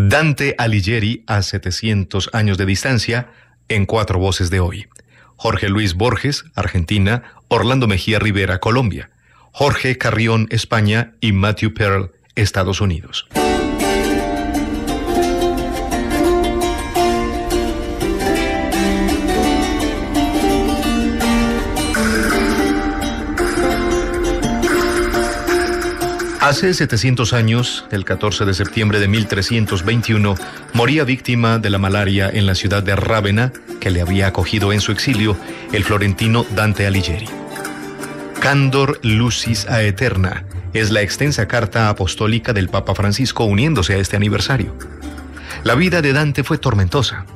Dante Alighieri a 700 años de distancia en Cuatro Voces de hoy. Jorge Luis Borges, Argentina, Orlando Mejía Rivera, Colombia, Jorge Carrión, España y Matthew Pearl, Estados Unidos. Hace 700 años, el 14 de septiembre de 1321, moría víctima de la malaria en la ciudad de Rávena, que le había acogido en su exilio, el florentino Dante Alighieri. Candor Lucis eterna, es la extensa carta apostólica del Papa Francisco uniéndose a este aniversario. La vida de Dante fue tormentosa.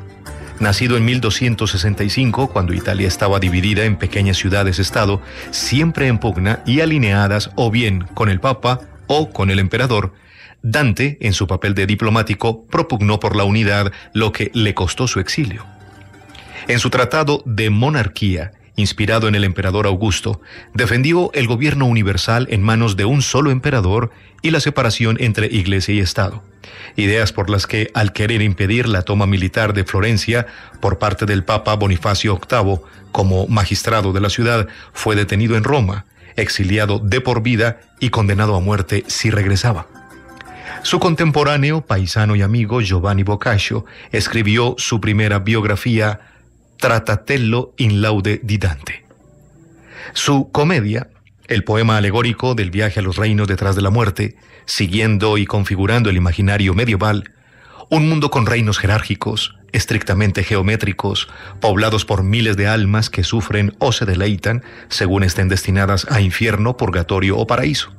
Nacido en 1265, cuando Italia estaba dividida en pequeñas ciudades-estado, siempre en pugna y alineadas o bien con el Papa o con el emperador, Dante, en su papel de diplomático, propugnó por la unidad lo que le costó su exilio. En su tratado de monarquía, inspirado en el emperador Augusto, defendió el gobierno universal en manos de un solo emperador y la separación entre iglesia y Estado, ideas por las que, al querer impedir la toma militar de Florencia por parte del Papa Bonifacio VIII como magistrado de la ciudad, fue detenido en Roma, exiliado de por vida y condenado a muerte si regresaba. Su contemporáneo, paisano y amigo Giovanni Boccaccio escribió su primera biografía Tratatello in laude di Dante. Su comedia, el poema alegórico del viaje a los reinos detrás de la muerte, siguiendo y configurando el imaginario medieval, un mundo con reinos jerárquicos, estrictamente geométricos, poblados por miles de almas que sufren o se deleitan según estén destinadas a infierno, purgatorio o paraíso.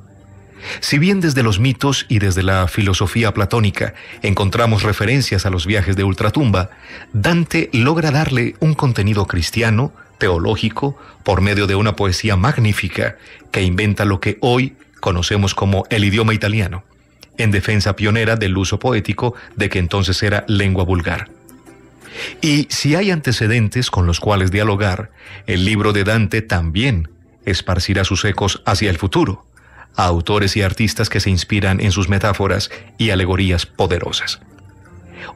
Si bien desde los mitos y desde la filosofía platónica encontramos referencias a los viajes de ultratumba, Dante logra darle un contenido cristiano, teológico, por medio de una poesía magnífica que inventa lo que hoy conocemos como el idioma italiano, en defensa pionera del uso poético de que entonces era lengua vulgar. Y si hay antecedentes con los cuales dialogar, el libro de Dante también esparcirá sus ecos hacia el futuro, a autores y artistas que se inspiran en sus metáforas y alegorías poderosas.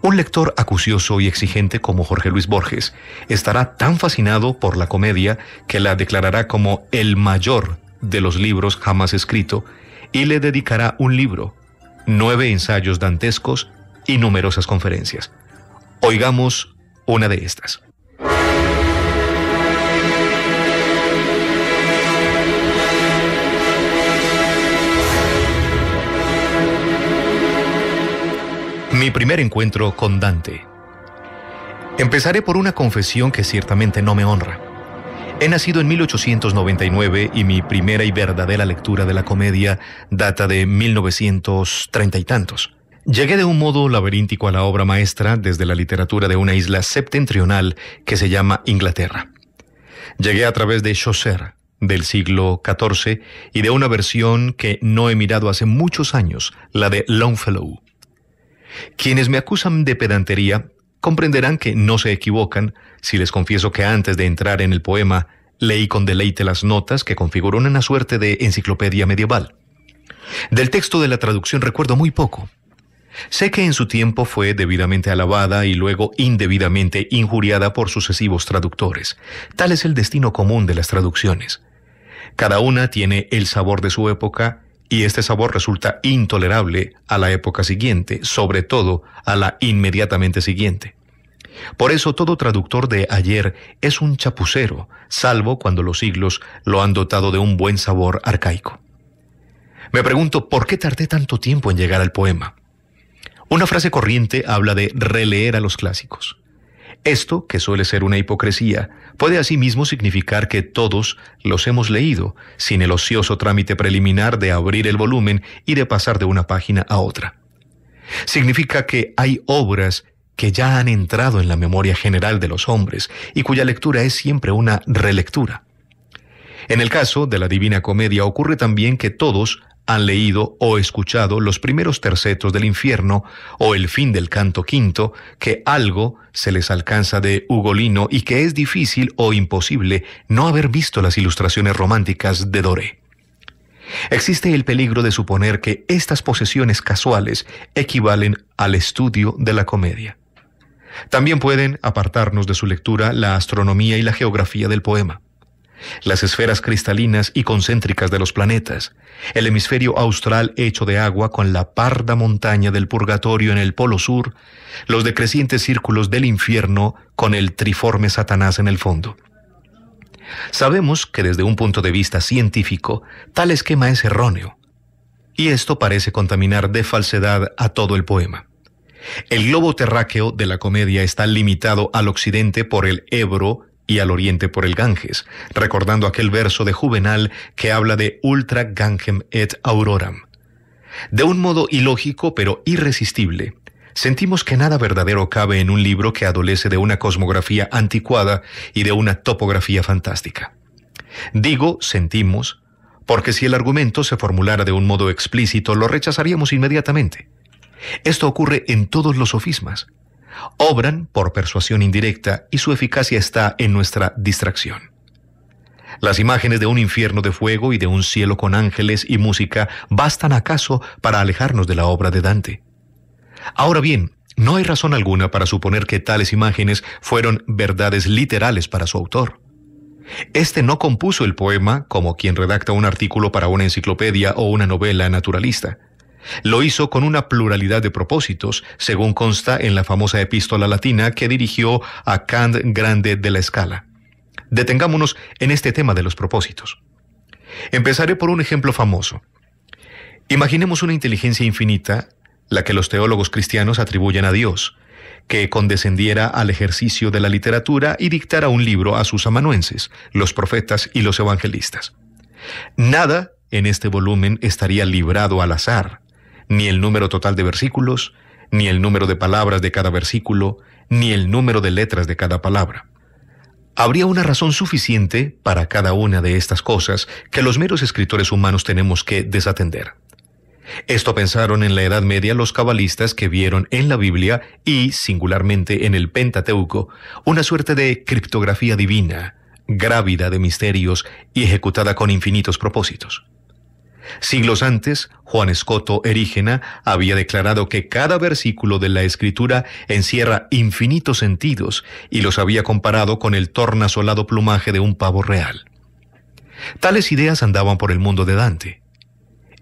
Un lector acucioso y exigente como Jorge Luis Borges estará tan fascinado por la comedia que la declarará como el mayor de los libros jamás escrito y le dedicará un libro, nueve ensayos dantescos y numerosas conferencias. Oigamos una de estas. Mi primer encuentro con Dante. Empezaré por una confesión que ciertamente no me honra. He nacido en 1899 y mi primera y verdadera lectura de la comedia data de 1930 y tantos. Llegué de un modo laberíntico a la obra maestra desde la literatura de una isla septentrional que se llama Inglaterra. Llegué a través de Chaucer, del siglo XIV, y de una versión que no he mirado hace muchos años, la de Longfellow. Quienes me acusan de pedantería comprenderán que no se equivocan si les confieso que antes de entrar en el poema leí con deleite las notas que configuró una suerte de enciclopedia medieval. Del texto de la traducción recuerdo muy poco Sé que en su tiempo fue debidamente alabada y luego indebidamente injuriada por sucesivos traductores. Tal es el destino común de las traducciones. Cada una tiene el sabor de su época y este sabor resulta intolerable a la época siguiente, sobre todo a la inmediatamente siguiente. Por eso todo traductor de ayer es un chapucero, salvo cuando los siglos lo han dotado de un buen sabor arcaico. Me pregunto por qué tardé tanto tiempo en llegar al poema. Una frase corriente habla de releer a los clásicos. Esto, que suele ser una hipocresía, puede asimismo significar que todos los hemos leído, sin el ocioso trámite preliminar de abrir el volumen y de pasar de una página a otra. Significa que hay obras que ya han entrado en la memoria general de los hombres y cuya lectura es siempre una relectura. En el caso de la Divina Comedia ocurre también que todos han leído o escuchado los primeros tercetos del infierno o el fin del canto quinto, que algo se les alcanza de Ugolino y que es difícil o imposible no haber visto las ilustraciones románticas de Doré. Existe el peligro de suponer que estas posesiones casuales equivalen al estudio de la comedia. También pueden apartarnos de su lectura la astronomía y la geografía del poema las esferas cristalinas y concéntricas de los planetas, el hemisferio austral hecho de agua con la parda montaña del purgatorio en el polo sur, los decrecientes círculos del infierno con el triforme Satanás en el fondo. Sabemos que desde un punto de vista científico, tal esquema es erróneo, y esto parece contaminar de falsedad a todo el poema. El globo terráqueo de la comedia está limitado al occidente por el Ebro, y al oriente por el Ganges, recordando aquel verso de Juvenal que habla de ultra Gangem et auroram. De un modo ilógico pero irresistible, sentimos que nada verdadero cabe en un libro que adolece de una cosmografía anticuada y de una topografía fantástica. Digo, sentimos, porque si el argumento se formulara de un modo explícito lo rechazaríamos inmediatamente. Esto ocurre en todos los sofismas obran por persuasión indirecta y su eficacia está en nuestra distracción. Las imágenes de un infierno de fuego y de un cielo con ángeles y música bastan acaso para alejarnos de la obra de Dante. Ahora bien, no hay razón alguna para suponer que tales imágenes fueron verdades literales para su autor. Este no compuso el poema como quien redacta un artículo para una enciclopedia o una novela naturalista. Lo hizo con una pluralidad de propósitos, según consta en la famosa epístola latina que dirigió a Kant Grande de la Escala. Detengámonos en este tema de los propósitos. Empezaré por un ejemplo famoso. Imaginemos una inteligencia infinita, la que los teólogos cristianos atribuyen a Dios, que condescendiera al ejercicio de la literatura y dictara un libro a sus amanuenses, los profetas y los evangelistas. Nada en este volumen estaría librado al azar ni el número total de versículos, ni el número de palabras de cada versículo, ni el número de letras de cada palabra. Habría una razón suficiente para cada una de estas cosas que los meros escritores humanos tenemos que desatender. Esto pensaron en la Edad Media los cabalistas que vieron en la Biblia y, singularmente, en el Pentateuco, una suerte de criptografía divina, grávida de misterios y ejecutada con infinitos propósitos. Siglos antes, Juan Escoto Erígena había declarado que cada versículo de la Escritura encierra infinitos sentidos y los había comparado con el tornasolado plumaje de un pavo real. Tales ideas andaban por el mundo de Dante.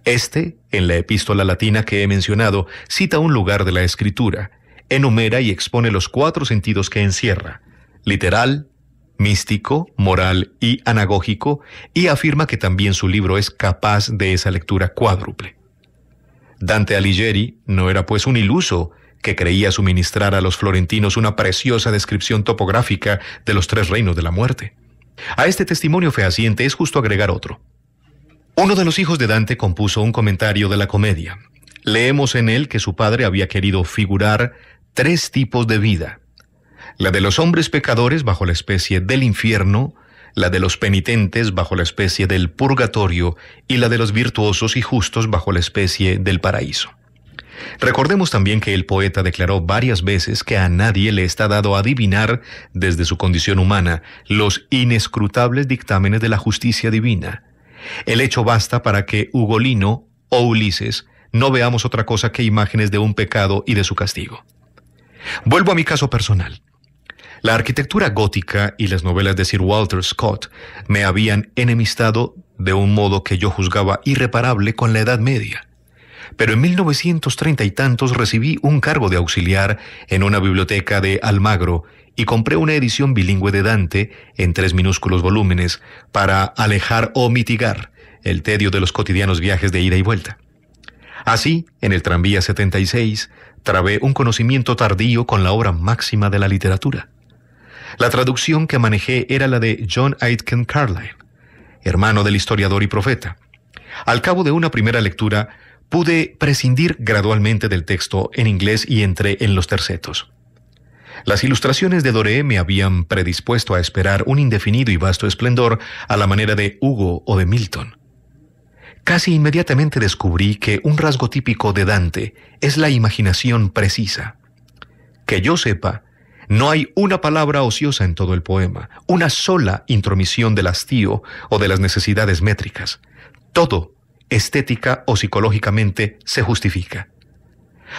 Este, en la epístola latina que he mencionado, cita un lugar de la Escritura, enumera y expone los cuatro sentidos que encierra, literal, místico, moral y anagógico, y afirma que también su libro es capaz de esa lectura cuádruple. Dante Alighieri no era pues un iluso que creía suministrar a los florentinos una preciosa descripción topográfica de los tres reinos de la muerte. A este testimonio fehaciente es justo agregar otro. Uno de los hijos de Dante compuso un comentario de la comedia. Leemos en él que su padre había querido figurar tres tipos de vida, la de los hombres pecadores bajo la especie del infierno, la de los penitentes bajo la especie del purgatorio y la de los virtuosos y justos bajo la especie del paraíso. Recordemos también que el poeta declaró varias veces que a nadie le está dado adivinar, desde su condición humana, los inescrutables dictámenes de la justicia divina. El hecho basta para que Ugolino o Ulises no veamos otra cosa que imágenes de un pecado y de su castigo. Vuelvo a mi caso personal. La arquitectura gótica y las novelas de Sir Walter Scott me habían enemistado de un modo que yo juzgaba irreparable con la Edad Media. Pero en 1930 y tantos recibí un cargo de auxiliar en una biblioteca de Almagro y compré una edición bilingüe de Dante en tres minúsculos volúmenes para alejar o mitigar el tedio de los cotidianos viajes de ida y vuelta. Así, en el tranvía 76, trabé un conocimiento tardío con la obra máxima de la literatura. La traducción que manejé era la de John Aitken Carlyle, hermano del historiador y profeta. Al cabo de una primera lectura, pude prescindir gradualmente del texto en inglés y entré en los tercetos. Las ilustraciones de Doré me habían predispuesto a esperar un indefinido y vasto esplendor a la manera de Hugo o de Milton. Casi inmediatamente descubrí que un rasgo típico de Dante es la imaginación precisa. Que yo sepa, no hay una palabra ociosa en todo el poema, una sola intromisión del hastío o de las necesidades métricas. Todo, estética o psicológicamente, se justifica.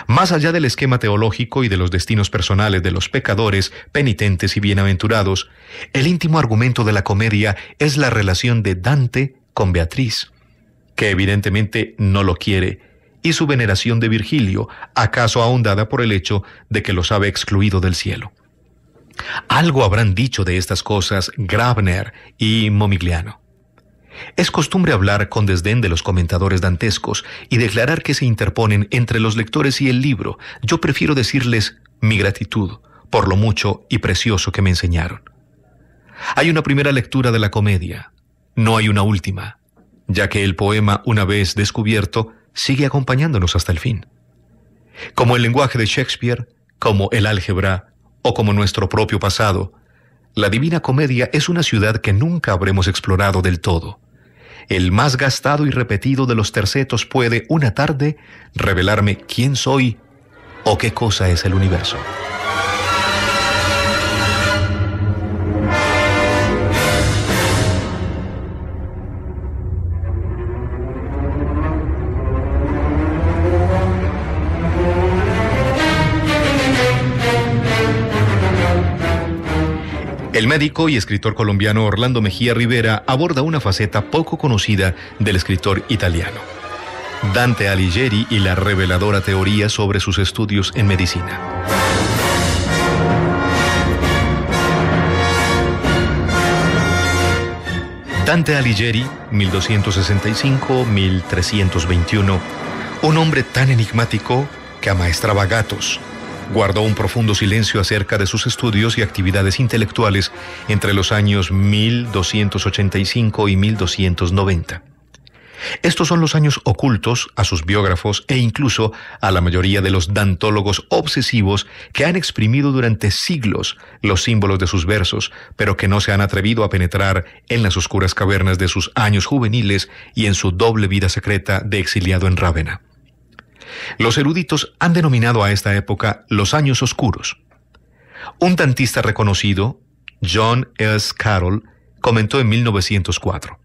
Más allá del esquema teológico y de los destinos personales de los pecadores, penitentes y bienaventurados, el íntimo argumento de la comedia es la relación de Dante con Beatriz, que evidentemente no lo quiere y su veneración de Virgilio, acaso ahondada por el hecho de que los sabe excluido del cielo. Algo habrán dicho de estas cosas Grabner y Momigliano. Es costumbre hablar con desdén de los comentadores dantescos y declarar que se interponen entre los lectores y el libro. Yo prefiero decirles mi gratitud por lo mucho y precioso que me enseñaron. Hay una primera lectura de la comedia, no hay una última, ya que el poema, una vez descubierto, sigue acompañándonos hasta el fin. Como el lenguaje de Shakespeare, como el álgebra o como nuestro propio pasado, la Divina Comedia es una ciudad que nunca habremos explorado del todo. El más gastado y repetido de los tercetos puede, una tarde, revelarme quién soy o qué cosa es el universo. El médico y escritor colombiano Orlando Mejía Rivera aborda una faceta poco conocida del escritor italiano. Dante Alighieri y la reveladora teoría sobre sus estudios en medicina. Dante Alighieri, 1265-1321, un hombre tan enigmático que amaestraba gatos, Guardó un profundo silencio acerca de sus estudios y actividades intelectuales entre los años 1285 y 1290. Estos son los años ocultos a sus biógrafos e incluso a la mayoría de los dantólogos obsesivos que han exprimido durante siglos los símbolos de sus versos, pero que no se han atrevido a penetrar en las oscuras cavernas de sus años juveniles y en su doble vida secreta de exiliado en Rávena. Los eruditos han denominado a esta época los años oscuros. Un dantista reconocido, John S. Carroll, comentó en 1904.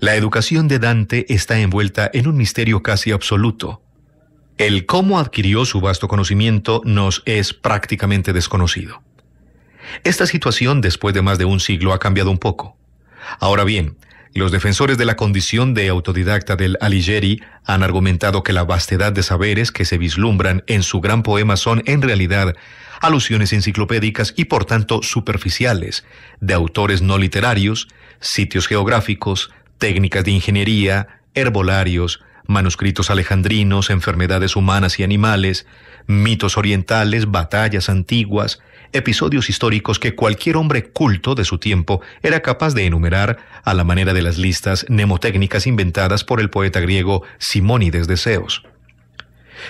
La educación de Dante está envuelta en un misterio casi absoluto. El cómo adquirió su vasto conocimiento nos es prácticamente desconocido. Esta situación después de más de un siglo ha cambiado un poco. Ahora bien, los defensores de la condición de autodidacta del Alighieri han argumentado que la vastedad de saberes que se vislumbran en su gran poema son en realidad alusiones enciclopédicas y por tanto superficiales, de autores no literarios, sitios geográficos, técnicas de ingeniería, herbolarios, manuscritos alejandrinos, enfermedades humanas y animales, mitos orientales, batallas antiguas, episodios históricos que cualquier hombre culto de su tiempo era capaz de enumerar a la manera de las listas mnemotécnicas inventadas por el poeta griego Simónides de Seos.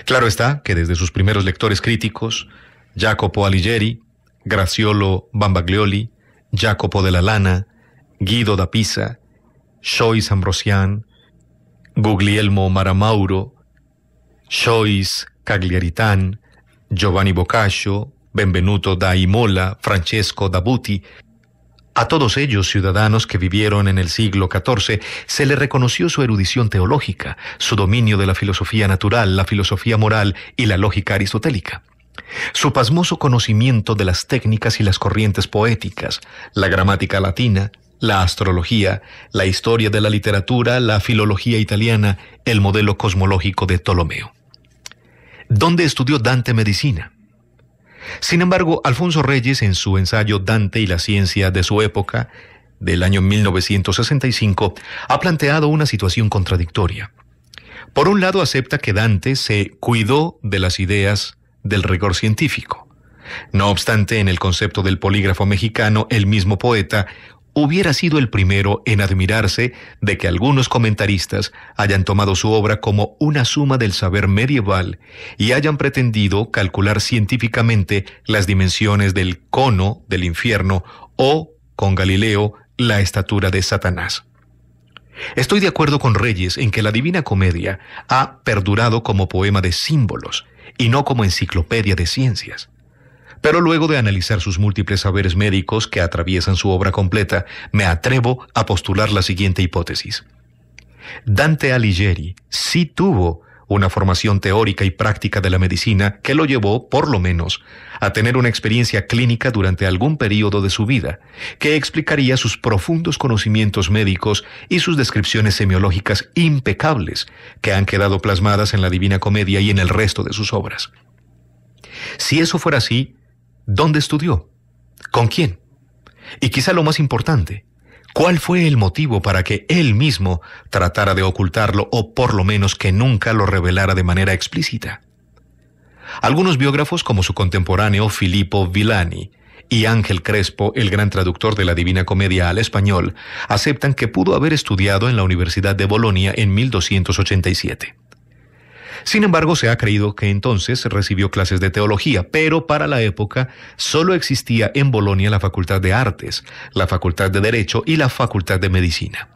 Claro está que desde sus primeros lectores críticos, Jacopo Alighieri, Graciolo Bambaglioli, Jacopo de la Lana, Guido da Pisa, Joyce Ambrosian, Guglielmo Maramauro, Joyce Cagliaritán, Giovanni Boccaccio, Benvenuto da Imola, Francesco da Buti, a todos ellos ciudadanos que vivieron en el siglo XIV, se le reconoció su erudición teológica, su dominio de la filosofía natural, la filosofía moral y la lógica aristotélica. Su pasmoso conocimiento de las técnicas y las corrientes poéticas, la gramática latina, la astrología, la historia de la literatura, la filología italiana, el modelo cosmológico de Ptolomeo. ¿Dónde estudió Dante medicina? Sin embargo, Alfonso Reyes, en su ensayo Dante y la ciencia de su época, del año 1965, ha planteado una situación contradictoria. Por un lado, acepta que Dante se cuidó de las ideas del rigor científico. No obstante, en el concepto del polígrafo mexicano, el mismo poeta hubiera sido el primero en admirarse de que algunos comentaristas hayan tomado su obra como una suma del saber medieval y hayan pretendido calcular científicamente las dimensiones del cono del infierno o, con Galileo, la estatura de Satanás. Estoy de acuerdo con Reyes en que la Divina Comedia ha perdurado como poema de símbolos y no como enciclopedia de ciencias pero luego de analizar sus múltiples saberes médicos que atraviesan su obra completa, me atrevo a postular la siguiente hipótesis. Dante Alighieri sí tuvo una formación teórica y práctica de la medicina que lo llevó, por lo menos, a tener una experiencia clínica durante algún periodo de su vida, que explicaría sus profundos conocimientos médicos y sus descripciones semiológicas impecables que han quedado plasmadas en la Divina Comedia y en el resto de sus obras. Si eso fuera así, ¿Dónde estudió? ¿Con quién? Y quizá lo más importante, ¿cuál fue el motivo para que él mismo tratara de ocultarlo o por lo menos que nunca lo revelara de manera explícita? Algunos biógrafos como su contemporáneo Filippo Villani y Ángel Crespo, el gran traductor de la Divina Comedia al español, aceptan que pudo haber estudiado en la Universidad de Bolonia en 1287. Sin embargo, se ha creído que entonces recibió clases de teología, pero para la época solo existía en Bolonia la Facultad de Artes, la Facultad de Derecho y la Facultad de Medicina.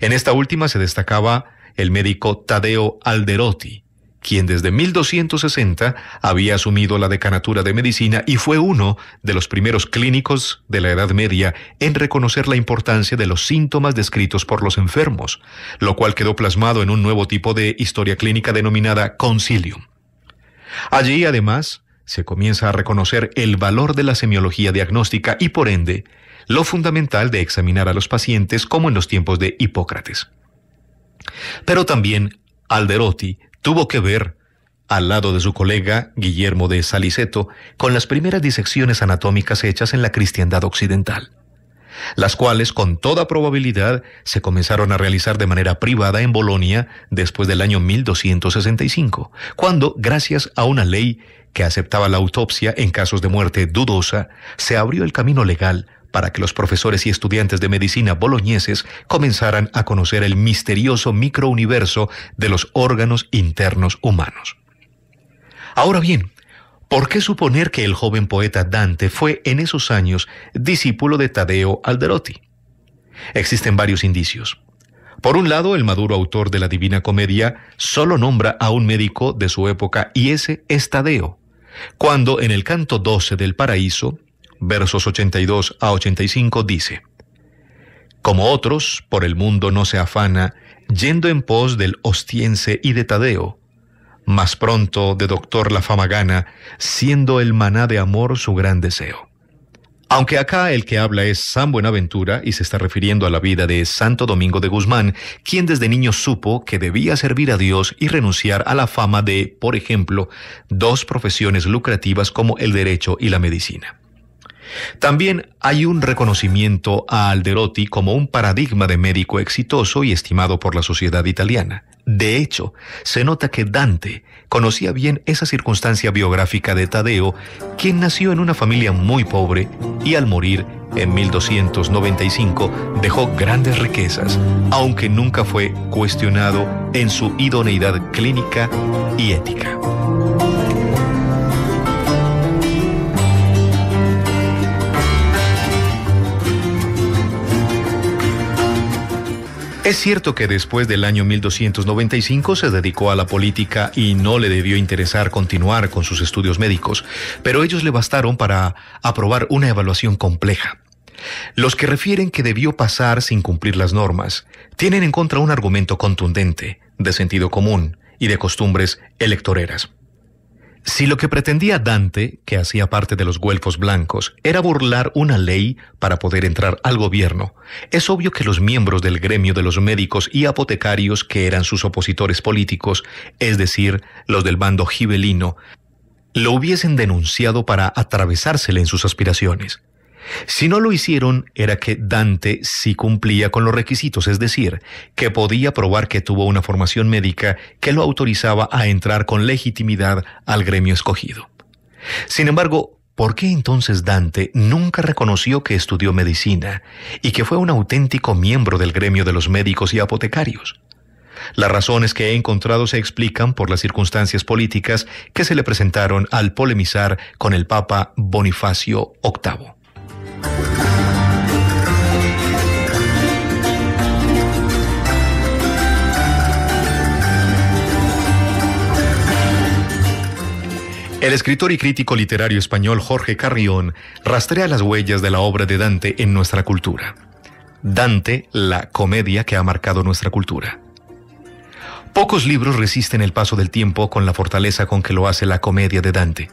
En esta última se destacaba el médico Tadeo Alderotti, quien desde 1260 había asumido la decanatura de medicina y fue uno de los primeros clínicos de la Edad Media en reconocer la importancia de los síntomas descritos por los enfermos, lo cual quedó plasmado en un nuevo tipo de historia clínica denominada concilium. Allí, además, se comienza a reconocer el valor de la semiología diagnóstica y, por ende, lo fundamental de examinar a los pacientes como en los tiempos de Hipócrates. Pero también Alderotti tuvo que ver, al lado de su colega Guillermo de Saliceto, con las primeras disecciones anatómicas hechas en la cristiandad occidental, las cuales con toda probabilidad se comenzaron a realizar de manera privada en Bolonia después del año 1265, cuando, gracias a una ley que aceptaba la autopsia en casos de muerte dudosa, se abrió el camino legal para que los profesores y estudiantes de medicina boloñeses comenzaran a conocer el misterioso microuniverso de los órganos internos humanos. Ahora bien, ¿por qué suponer que el joven poeta Dante fue en esos años discípulo de Tadeo Alderotti? Existen varios indicios. Por un lado, el maduro autor de la Divina Comedia solo nombra a un médico de su época y ese es Tadeo, cuando en el canto 12 del Paraíso, versos 82 a 85 dice, Como otros, por el mundo no se afana, yendo en pos del ostiense y de Tadeo, más pronto de doctor la fama gana, siendo el maná de amor su gran deseo. Aunque acá el que habla es San Buenaventura y se está refiriendo a la vida de Santo Domingo de Guzmán, quien desde niño supo que debía servir a Dios y renunciar a la fama de, por ejemplo, dos profesiones lucrativas como el derecho y la medicina. También hay un reconocimiento a Alderotti como un paradigma de médico exitoso y estimado por la sociedad italiana. De hecho, se nota que Dante conocía bien esa circunstancia biográfica de Tadeo, quien nació en una familia muy pobre y al morir en 1295 dejó grandes riquezas, aunque nunca fue cuestionado en su idoneidad clínica y ética. Es cierto que después del año 1295 se dedicó a la política y no le debió interesar continuar con sus estudios médicos, pero ellos le bastaron para aprobar una evaluación compleja. Los que refieren que debió pasar sin cumplir las normas tienen en contra un argumento contundente, de sentido común y de costumbres electoreras. Si lo que pretendía Dante, que hacía parte de los güelfos blancos, era burlar una ley para poder entrar al gobierno, es obvio que los miembros del gremio de los médicos y apotecarios que eran sus opositores políticos, es decir, los del bando gibelino, lo hubiesen denunciado para atravesársele en sus aspiraciones. Si no lo hicieron, era que Dante sí cumplía con los requisitos, es decir, que podía probar que tuvo una formación médica que lo autorizaba a entrar con legitimidad al gremio escogido. Sin embargo, ¿por qué entonces Dante nunca reconoció que estudió medicina y que fue un auténtico miembro del gremio de los médicos y apotecarios? Las razones que he encontrado se explican por las circunstancias políticas que se le presentaron al polemizar con el Papa Bonifacio VIII. El escritor y crítico literario español Jorge Carrión rastrea las huellas de la obra de Dante en nuestra cultura. Dante, la comedia que ha marcado nuestra cultura. Pocos libros resisten el paso del tiempo con la fortaleza con que lo hace la comedia de Dante.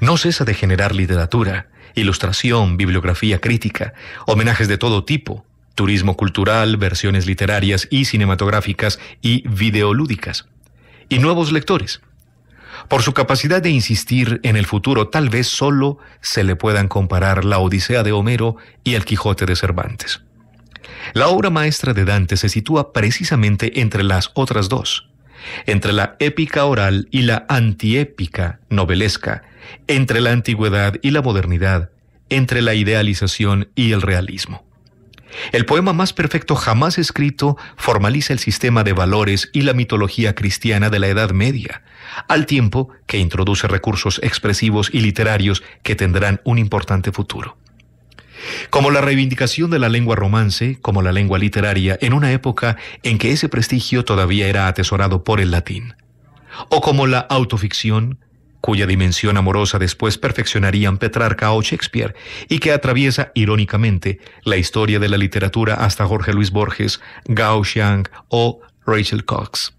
No cesa de generar literatura, ilustración, bibliografía crítica, homenajes de todo tipo, turismo cultural, versiones literarias y cinematográficas y videolúdicas, y nuevos lectores. Por su capacidad de insistir en el futuro, tal vez solo se le puedan comparar la Odisea de Homero y el Quijote de Cervantes. La obra maestra de Dante se sitúa precisamente entre las otras dos, entre la épica oral y la antiépica novelesca, entre la antigüedad y la modernidad, entre la idealización y el realismo. El poema más perfecto jamás escrito formaliza el sistema de valores y la mitología cristiana de la Edad Media, al tiempo que introduce recursos expresivos y literarios que tendrán un importante futuro como la reivindicación de la lengua romance, como la lengua literaria, en una época en que ese prestigio todavía era atesorado por el latín, o como la autoficción, cuya dimensión amorosa después perfeccionarían Petrarca o Shakespeare, y que atraviesa irónicamente la historia de la literatura hasta Jorge Luis Borges, Gao Xiang o Rachel Cox.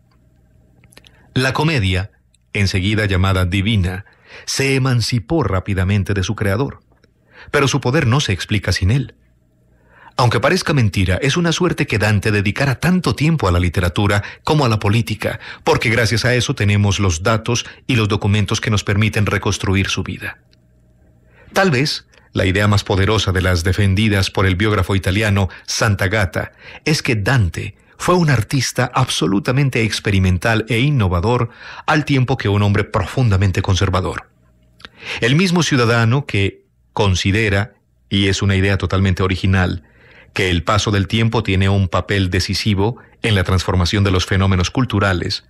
La comedia, enseguida llamada divina, se emancipó rápidamente de su creador pero su poder no se explica sin él. Aunque parezca mentira, es una suerte que Dante dedicara tanto tiempo a la literatura como a la política, porque gracias a eso tenemos los datos y los documentos que nos permiten reconstruir su vida. Tal vez, la idea más poderosa de las defendidas por el biógrafo italiano Santa Gata es que Dante fue un artista absolutamente experimental e innovador al tiempo que un hombre profundamente conservador. El mismo ciudadano que considera, y es una idea totalmente original, que el paso del tiempo tiene un papel decisivo en la transformación de los fenómenos culturales.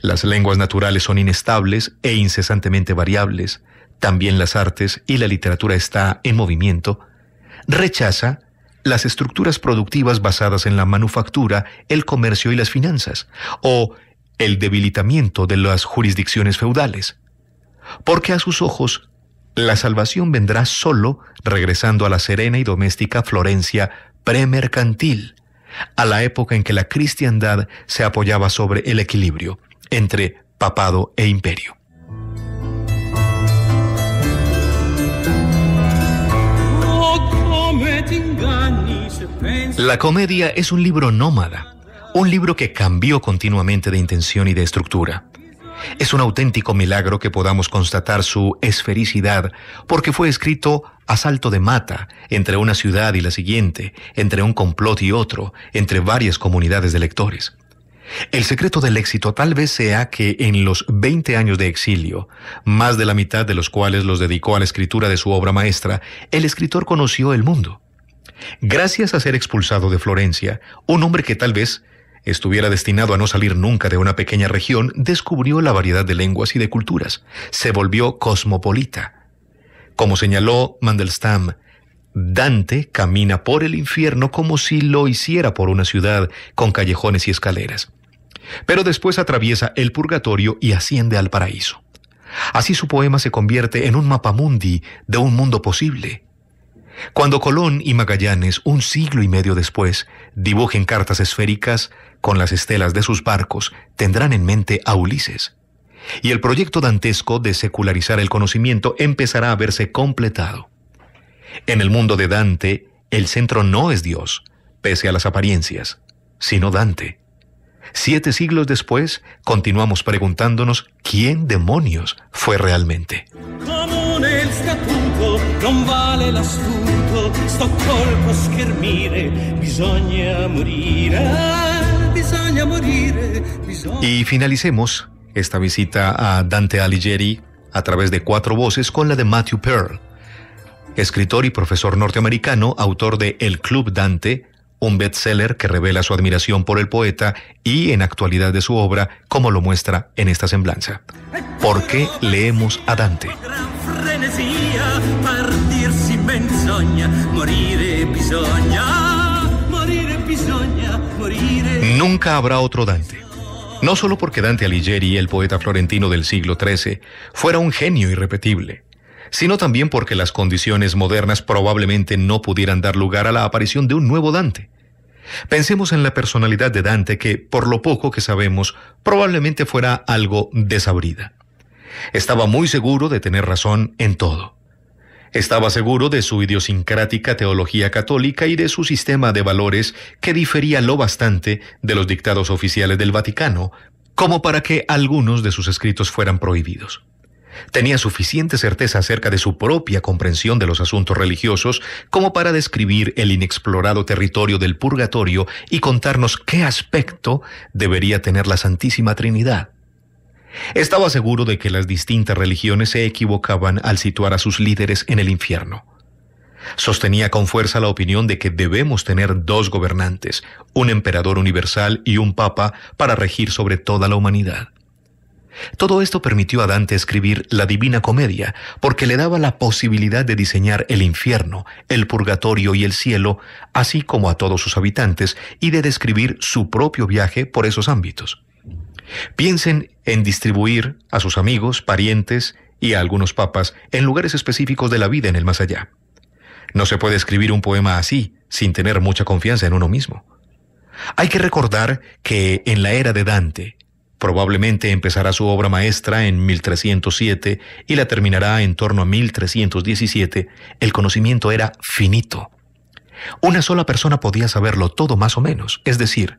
Las lenguas naturales son inestables e incesantemente variables, también las artes y la literatura está en movimiento, rechaza las estructuras productivas basadas en la manufactura, el comercio y las finanzas, o el debilitamiento de las jurisdicciones feudales, porque a sus ojos la salvación vendrá solo regresando a la serena y doméstica Florencia premercantil, a la época en que la cristiandad se apoyaba sobre el equilibrio entre papado e imperio. La comedia es un libro nómada, un libro que cambió continuamente de intención y de estructura. Es un auténtico milagro que podamos constatar su esfericidad, porque fue escrito a salto de mata, entre una ciudad y la siguiente, entre un complot y otro, entre varias comunidades de lectores. El secreto del éxito tal vez sea que en los 20 años de exilio, más de la mitad de los cuales los dedicó a la escritura de su obra maestra, el escritor conoció el mundo. Gracias a ser expulsado de Florencia, un hombre que tal vez estuviera destinado a no salir nunca de una pequeña región, descubrió la variedad de lenguas y de culturas. Se volvió cosmopolita. Como señaló Mandelstam, Dante camina por el infierno como si lo hiciera por una ciudad con callejones y escaleras. Pero después atraviesa el purgatorio y asciende al paraíso. Así su poema se convierte en un mapamundi de un mundo posible, cuando Colón y Magallanes, un siglo y medio después, dibujen cartas esféricas con las estelas de sus barcos, tendrán en mente a Ulises. Y el proyecto dantesco de secularizar el conocimiento empezará a verse completado. En el mundo de Dante, el centro no es Dios, pese a las apariencias, sino Dante. Siete siglos después, continuamos preguntándonos quién demonios fue realmente. Y finalicemos esta visita a Dante Alighieri a través de cuatro voces con la de Matthew Pearl, escritor y profesor norteamericano, autor de El Club Dante, un bestseller que revela su admiración por el poeta y en actualidad de su obra, como lo muestra en esta semblanza. ¿Por qué leemos a Dante? Nunca habrá otro Dante. No solo porque Dante Alighieri, el poeta florentino del siglo XIII, fuera un genio irrepetible, sino también porque las condiciones modernas probablemente no pudieran dar lugar a la aparición de un nuevo Dante. Pensemos en la personalidad de Dante que, por lo poco que sabemos, probablemente fuera algo desabrida. Estaba muy seguro de tener razón en todo. Estaba seguro de su idiosincrática teología católica y de su sistema de valores que difería lo bastante de los dictados oficiales del Vaticano, como para que algunos de sus escritos fueran prohibidos. Tenía suficiente certeza acerca de su propia comprensión de los asuntos religiosos como para describir el inexplorado territorio del purgatorio y contarnos qué aspecto debería tener la Santísima Trinidad. Estaba seguro de que las distintas religiones se equivocaban al situar a sus líderes en el infierno. Sostenía con fuerza la opinión de que debemos tener dos gobernantes, un emperador universal y un papa, para regir sobre toda la humanidad. Todo esto permitió a Dante escribir la Divina Comedia, porque le daba la posibilidad de diseñar el infierno, el purgatorio y el cielo, así como a todos sus habitantes, y de describir su propio viaje por esos ámbitos. Piensen en distribuir a sus amigos, parientes y a algunos papas en lugares específicos de la vida en el más allá. No se puede escribir un poema así sin tener mucha confianza en uno mismo. Hay que recordar que en la era de Dante, Probablemente empezará su obra maestra en 1307 y la terminará en torno a 1317. El conocimiento era finito. Una sola persona podía saberlo todo más o menos, es decir,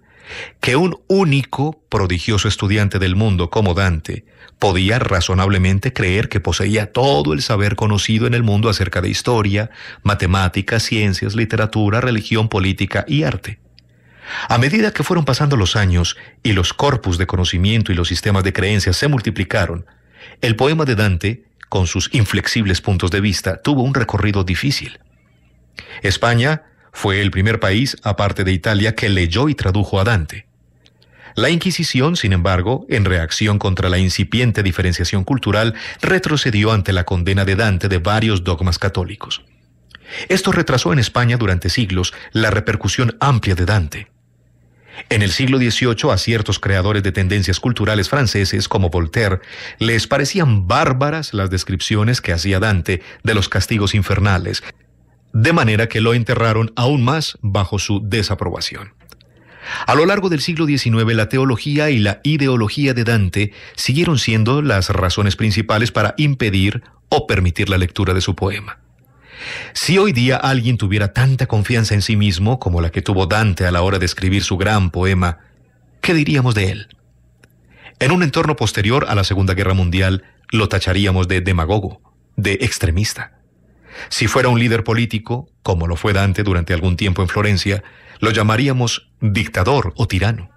que un único prodigioso estudiante del mundo como Dante podía razonablemente creer que poseía todo el saber conocido en el mundo acerca de historia, matemáticas, ciencias, literatura, religión, política y arte. A medida que fueron pasando los años y los corpus de conocimiento y los sistemas de creencias se multiplicaron, el poema de Dante, con sus inflexibles puntos de vista, tuvo un recorrido difícil. España fue el primer país, aparte de Italia, que leyó y tradujo a Dante. La Inquisición, sin embargo, en reacción contra la incipiente diferenciación cultural, retrocedió ante la condena de Dante de varios dogmas católicos. Esto retrasó en España durante siglos la repercusión amplia de Dante. En el siglo XVIII a ciertos creadores de tendencias culturales franceses como Voltaire les parecían bárbaras las descripciones que hacía Dante de los castigos infernales, de manera que lo enterraron aún más bajo su desaprobación. A lo largo del siglo XIX la teología y la ideología de Dante siguieron siendo las razones principales para impedir o permitir la lectura de su poema. Si hoy día alguien tuviera tanta confianza en sí mismo como la que tuvo Dante a la hora de escribir su gran poema, ¿qué diríamos de él? En un entorno posterior a la Segunda Guerra Mundial, lo tacharíamos de demagogo, de extremista. Si fuera un líder político, como lo fue Dante durante algún tiempo en Florencia, lo llamaríamos dictador o tirano.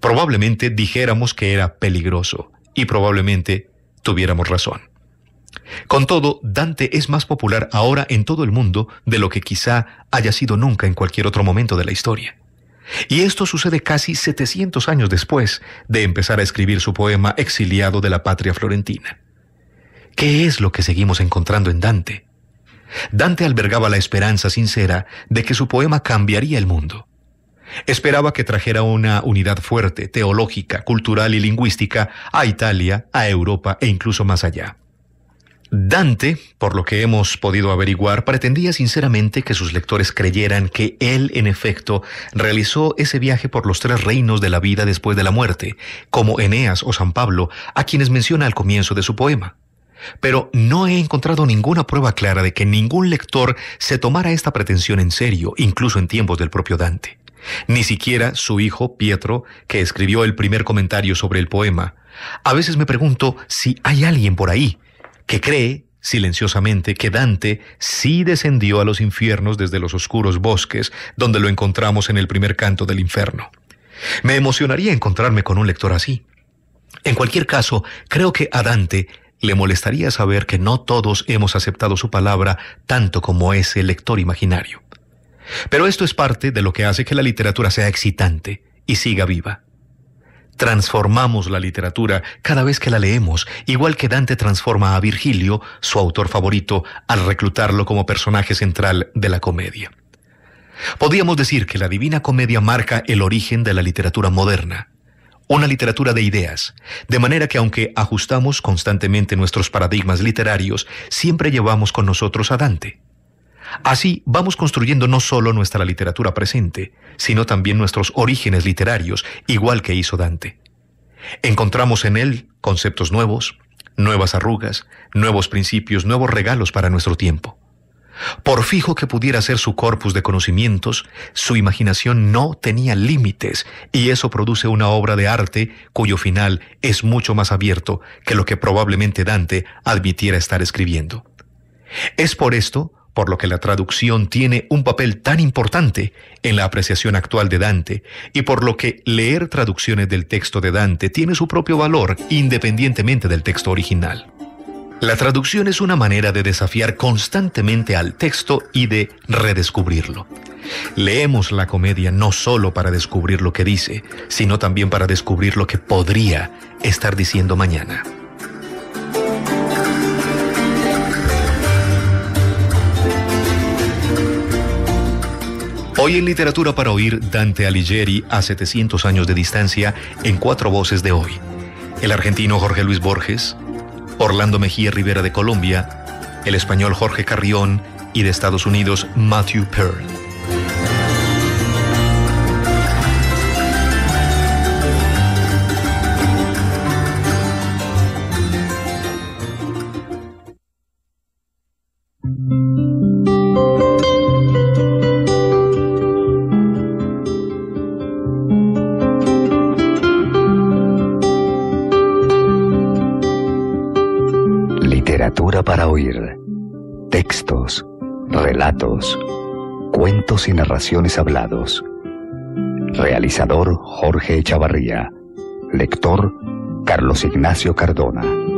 Probablemente dijéramos que era peligroso y probablemente tuviéramos razón. Con todo, Dante es más popular ahora en todo el mundo de lo que quizá haya sido nunca en cualquier otro momento de la historia. Y esto sucede casi 700 años después de empezar a escribir su poema Exiliado de la patria florentina. ¿Qué es lo que seguimos encontrando en Dante? Dante albergaba la esperanza sincera de que su poema cambiaría el mundo. Esperaba que trajera una unidad fuerte, teológica, cultural y lingüística a Italia, a Europa e incluso más allá. Dante, por lo que hemos podido averiguar, pretendía sinceramente que sus lectores creyeran que él, en efecto, realizó ese viaje por los tres reinos de la vida después de la muerte, como Eneas o San Pablo, a quienes menciona al comienzo de su poema. Pero no he encontrado ninguna prueba clara de que ningún lector se tomara esta pretensión en serio, incluso en tiempos del propio Dante. Ni siquiera su hijo, Pietro, que escribió el primer comentario sobre el poema. A veces me pregunto si hay alguien por ahí que cree silenciosamente que Dante sí descendió a los infiernos desde los oscuros bosques donde lo encontramos en el primer canto del Infierno. Me emocionaría encontrarme con un lector así. En cualquier caso, creo que a Dante le molestaría saber que no todos hemos aceptado su palabra tanto como ese lector imaginario. Pero esto es parte de lo que hace que la literatura sea excitante y siga viva. Transformamos la literatura cada vez que la leemos, igual que Dante transforma a Virgilio, su autor favorito, al reclutarlo como personaje central de la comedia. Podríamos decir que la Divina Comedia marca el origen de la literatura moderna, una literatura de ideas, de manera que aunque ajustamos constantemente nuestros paradigmas literarios, siempre llevamos con nosotros a Dante. Así vamos construyendo no solo nuestra literatura presente, sino también nuestros orígenes literarios, igual que hizo Dante. Encontramos en él conceptos nuevos, nuevas arrugas, nuevos principios, nuevos regalos para nuestro tiempo. Por fijo que pudiera ser su corpus de conocimientos, su imaginación no tenía límites y eso produce una obra de arte cuyo final es mucho más abierto que lo que probablemente Dante admitiera estar escribiendo. Es por esto por lo que la traducción tiene un papel tan importante en la apreciación actual de Dante y por lo que leer traducciones del texto de Dante tiene su propio valor independientemente del texto original. La traducción es una manera de desafiar constantemente al texto y de redescubrirlo. Leemos la comedia no solo para descubrir lo que dice, sino también para descubrir lo que podría estar diciendo mañana. Hoy en Literatura para Oír, Dante Alighieri a 700 años de distancia en cuatro voces de hoy. El argentino Jorge Luis Borges, Orlando Mejía Rivera de Colombia, el español Jorge Carrión y de Estados Unidos Matthew Pearl. y narraciones hablados. Realizador Jorge Echavarría. Lector Carlos Ignacio Cardona.